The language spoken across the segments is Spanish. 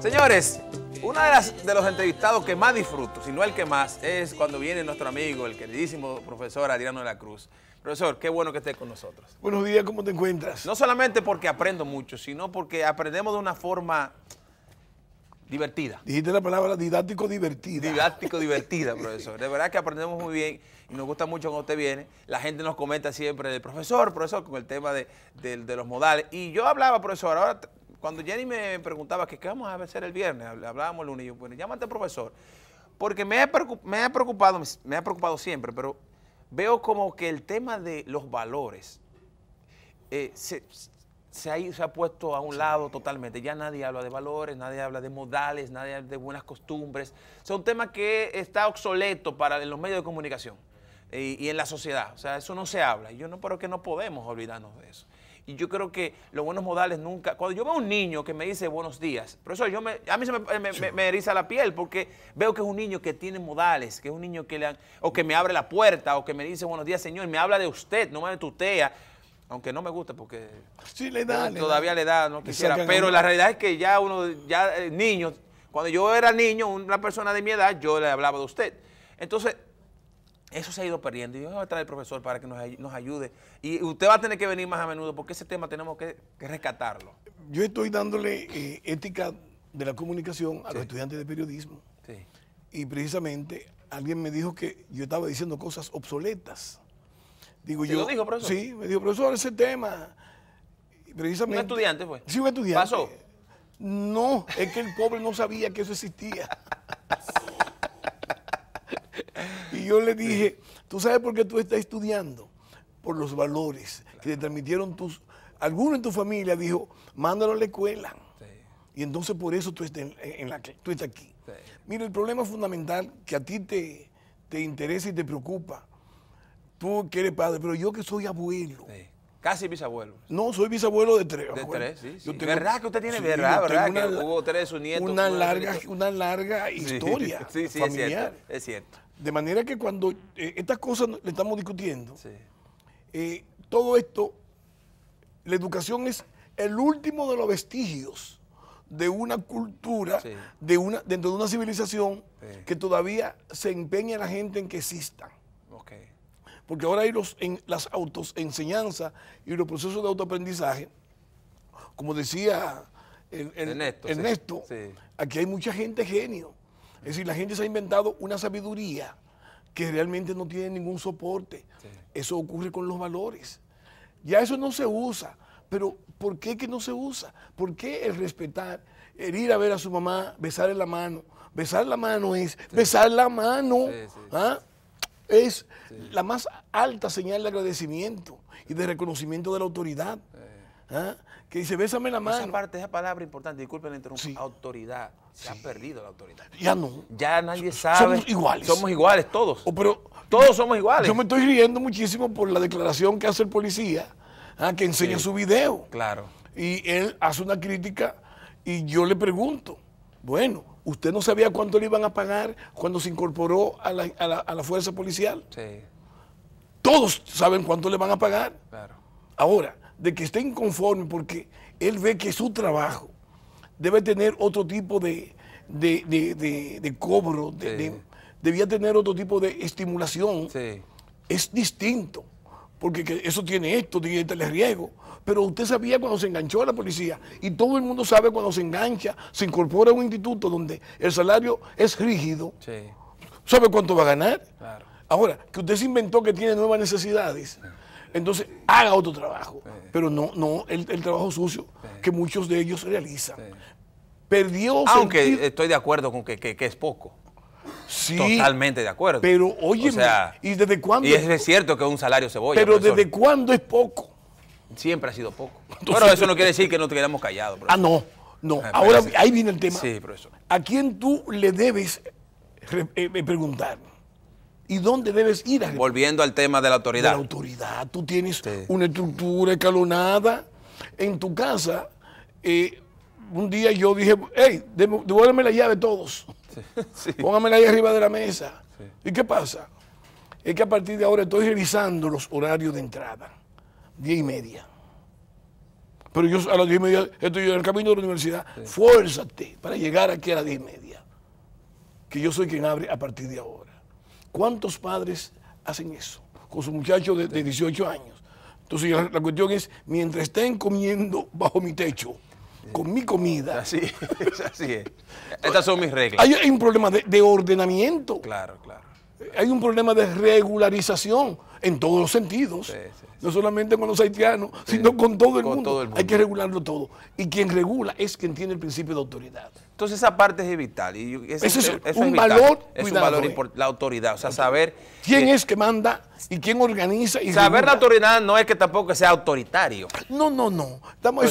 Señores, uno de, de los entrevistados que más disfruto, si no el que más, es cuando viene nuestro amigo, el queridísimo profesor Adriano de la Cruz. Profesor, qué bueno que esté con nosotros. Buenos días, ¿cómo te encuentras? No solamente porque aprendo mucho, sino porque aprendemos de una forma divertida. Dijiste la palabra didáctico divertida. Didáctico divertida, profesor. De verdad que aprendemos muy bien y nos gusta mucho cuando usted viene. La gente nos comenta siempre del profesor, profesor, con el tema de, de, los modales. Y yo hablaba, profesor, ahora cuando Jenny me preguntaba que qué vamos a hacer el viernes, hablábamos el lunes, y yo, bueno, llámate profesor, porque me ha, preocupado, me ha preocupado siempre, pero veo como que el tema de los valores eh, se, se, ha, puesto a un lado totalmente. Ya nadie habla de valores, nadie habla de modales, nadie habla de buenas costumbres. O sea, un tema que está obsoleto para los medios de comunicación y, eh, y en la sociedad. O sea, eso no se habla. Y yo no creo que no podemos olvidarnos de eso. Y yo creo que los buenos modales nunca... Cuando yo veo a un niño que me dice buenos días, profesor, yo a mí se eh, me, eriza la piel porque veo que es un niño que tiene modales, que es un niño que le... o que me abre la puerta, o que me dice buenos días, señor, y me habla de usted, no me tutea aunque no me gusta porque sí, le da, todavía le da, no quisiera, pero la realidad es que ya uno, ya eh, niño niños, cuando yo era niño, una persona de mi edad, yo le hablaba de usted. Entonces, eso se ha ido perdiendo y yo voy a traer al profesor para que nos, ayude. Y usted va a tener que venir más a menudo porque ese tema tenemos que, rescatarlo. Yo estoy dándole eh, ética de la comunicación a los estudiantes de periodismo. Sí. Y precisamente alguien me dijo que yo estaba diciendo cosas obsoletas. Digo yo. lo dijo, profesor? Sí, me dijo, profesor, ese tema. Precisamente, ¿Un estudiante fue? Sí, un estudiante. ¿Pasó? No, es que el pobre no sabía que eso existía. Y yo le dije, ¿tú sabes por qué tú estás estudiando? Por los valores que te transmitieron tus... Alguno en tu familia dijo, mándalo a la escuela. Y entonces por eso tú estás, aquí. Mira, el problema fundamental que a ti te, te, interesa y te preocupa, tú que eres padre, pero yo que soy abuelo, Casi bisabuelo. No, soy bisabuelo de tres. De tres, sí, ¿Verdad que usted tiene? ¿Verdad, verdad? que hubo tres, sus Una larga, una larga historia familiar. Es cierto, De manera que cuando eh, estas cosas le estamos discutiendo, eh, todo esto, la educación es el último de los vestigios de una cultura, de una, dentro de una civilización que todavía se empeña la gente en que existan porque ahora hay los, en, las autoenseñanzas y los procesos de autoaprendizaje, como decía Ernesto, aquí hay mucha gente genio. Es decir, la gente se ha inventado una sabiduría que realmente no tiene ningún soporte. Eso ocurre con los valores. Ya eso no se usa. Pero ¿por qué que no se usa? ¿Por qué el respetar, el ir a ver a su mamá, besarle la mano? Besar la mano es besar la mano. ¿ah? Es la más alta señal de agradecimiento y de reconocimiento de la autoridad. Eh. ¿Ah? Que dice, bésame la mano. Esa parte, esa palabra importante, disculpen la interrupción, autoridad. Se ha perdido la autoridad. Ya no. Ya nadie sabe. Somos iguales. Somos iguales todos. Oh, pero, todos somos iguales. Yo me estoy riendo muchísimo por la declaración que hace el policía, ¿ah? que enseña su video. Claro. Y él hace una crítica y yo le pregunto, bueno, usted no sabía cuánto le iban a pagar cuando se incorporó a la, fuerza policial. Sí. Todos saben cuánto le van a pagar. Claro. Ahora, de que esté inconforme porque él ve que su trabajo debe tener otro tipo de, de, cobro, debía tener otro tipo de estimulación, es distinto porque eso tiene esto, tiene riesgo. Pero usted sabía cuando se enganchó a la policía y todo el mundo sabe cuando se engancha, se incorpora a un instituto donde el salario es rígido, sabe cuánto va a ganar. Ahora, que usted se inventó que tiene nuevas necesidades, entonces haga otro trabajo, pero no, no el, trabajo sucio que muchos de ellos realizan. Perdió Aunque estoy de acuerdo con que es poco. Totalmente de acuerdo. Pero oye, ¿y desde cuándo? Y es, cierto que un salario cebolla. Pero ¿desde cuándo es poco? Siempre ha sido poco. pero eso no quiere decir que no te quedemos callado Ah, no, no. Ah, Ahora ahí viene el tema. ¿A quién tú le debes eh, eh, preguntar? ¿Y dónde debes ir? Volviendo al tema de la autoridad. autoridad. Tú tienes una estructura escalonada en tu casa. Eh, un día yo dije, hey, devuélveme la llave todos. Póngamela ahí arriba de la mesa. ¿Y qué pasa? Es que a partir de ahora estoy revisando los horarios de entrada. Diez y media. Pero yo a las diez y media estoy en el camino de la universidad. Fuérzate para llegar aquí a las diez y media. Que yo soy quien abre a partir de ahora. ¿Cuántos padres hacen eso? Con su muchacho de, 18 años. Entonces la cuestión es, mientras estén comiendo bajo mi techo, con mi comida. Así es, así es. Estas son mis reglas. Hay, un problema de, ordenamiento. Claro, claro. Hay un problema de regularización en todos los sentidos. No solamente con los haitianos, sino con todo el, mundo. Hay que regularlo todo. Y quien regula es quien tiene el principio de autoridad. Entonces esa parte es vital. Y es, un valor. Es un valor importante, la autoridad. O sea, saber... ¿Quién es que manda y quién organiza? Y saber la autoridad no es que tampoco sea autoritario. No, no, no. Estamos,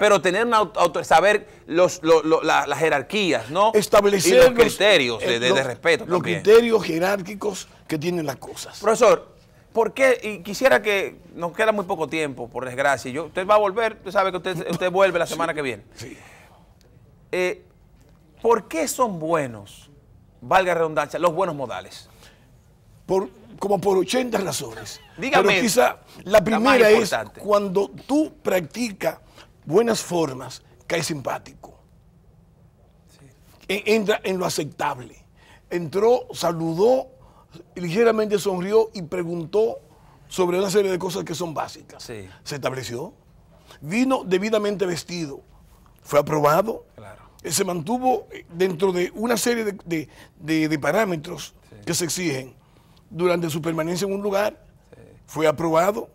Pero tener una saber las jerarquías, ¿no? Establecer los, eh, criterios de, respeto. Los criterios jerárquicos que tienen las cosas. Profesor, ¿Por qué? Y quisiera que nos queda muy poco tiempo, por desgracia. Yo, usted va a volver, usted sabe que usted, vuelve la semana que viene. Sí. Eh, ¿Por qué son buenos, valga redundancia, los buenos modales? Por, como por 80 razones. Dígame. Pero quizá la primera es cuando tú practicas buenas formas, caes simpático. E-, entra en lo aceptable. Entró, saludó, ligeramente sonrió y preguntó sobre una serie de cosas que son básicas. Se estableció. Vino debidamente vestido. Fue aprobado. Claro. Eh, se mantuvo eh, dentro de una serie de, parámetros que se exigen durante su permanencia en un lugar, fue aprobado.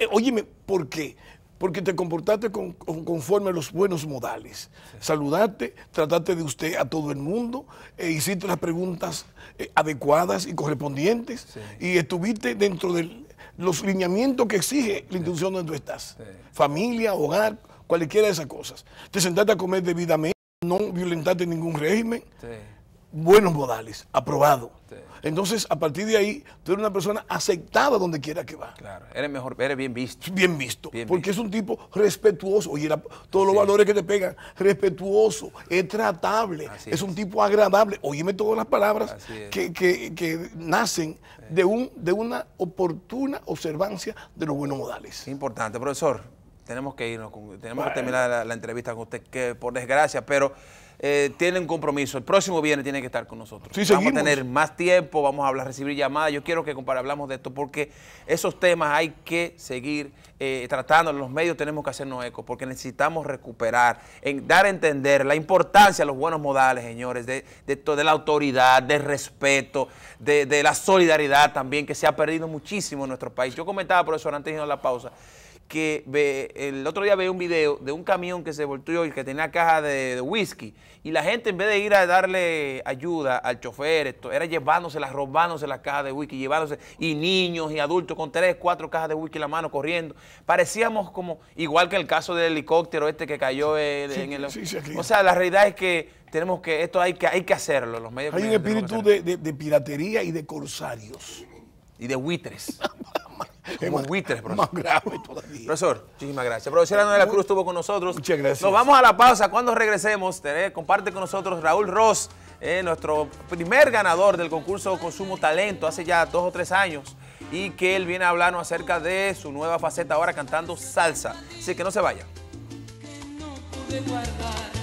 Eh, óyeme, ¿por qué? Porque te comportaste con, conforme a los buenos modales. Saludaste, trataste de usted a todo el mundo, e hiciste las preguntas adecuadas y correspondientes y estuviste dentro de los lineamientos que exige la institución donde tú estás. Familia, hogar, cualquiera de esas cosas. Te sentaste a comer debidamente no violentarte ningún régimen. Buenos modales, aprobado. Entonces, a partir de ahí, tú eres una persona aceptada donde quiera que va. Claro, eres mejor, eres bien visto. Bien visto, porque es un tipo respetuoso. Oye, todos los valores que te pegan, respetuoso, es tratable, es, un tipo agradable. Óyeme todas las palabras que, que, que, nacen de, un, de una oportuna observancia de los buenos modales. Importante, profesor tenemos que irnos, tenemos que terminar la, entrevista con usted, que por desgracia, pero eh, tiene un compromiso. El próximo viernes tiene que estar con nosotros. vamos a tener más tiempo, vamos a recibir llamadas. Yo quiero que hablamos de esto, porque esos temas hay que seguir eh, tratando. Los medios tenemos que hacernos eco, porque necesitamos recuperar, dar a entender la importancia de los buenos modales, señores, de, de, de la autoridad, de respeto, de, de la solidaridad también, que se ha perdido muchísimo en nuestro país. Yo comentaba, profesor, antes de irnos a la pausa, que ve, el otro día veía un video de un camión que se volteó y que tenía caja de, whisky. Y la gente, en vez de ir a darle ayuda al chofer, esto, era llevándoselas, robándose las cajas de whisky, llevándose, y niños y adultos con tres, cuatro cajas de whisky en la mano corriendo. Parecíamos como, igual que el caso del helicóptero este que cayó eh, en el. o sea, la realidad es que tenemos que, esto hay que, hay que hacerlo, los medios. Hay un espíritu de, de piratería y de corsarios. Y de buitres. como profesor. Más grave todavía. Profesor, muchísimas gracias. Profesora Ana de Cruz estuvo con nosotros. Muchas gracias. Nos vamos a la pausa. Cuando regresemos, eh, comparte con nosotros Raúl Ross, eh, nuestro primer ganador del concurso Consumo Talento hace ya dos o tres años y que él viene a hablarnos acerca de su nueva faceta ahora cantando salsa. Así que no se vaya. Que no pude guardar.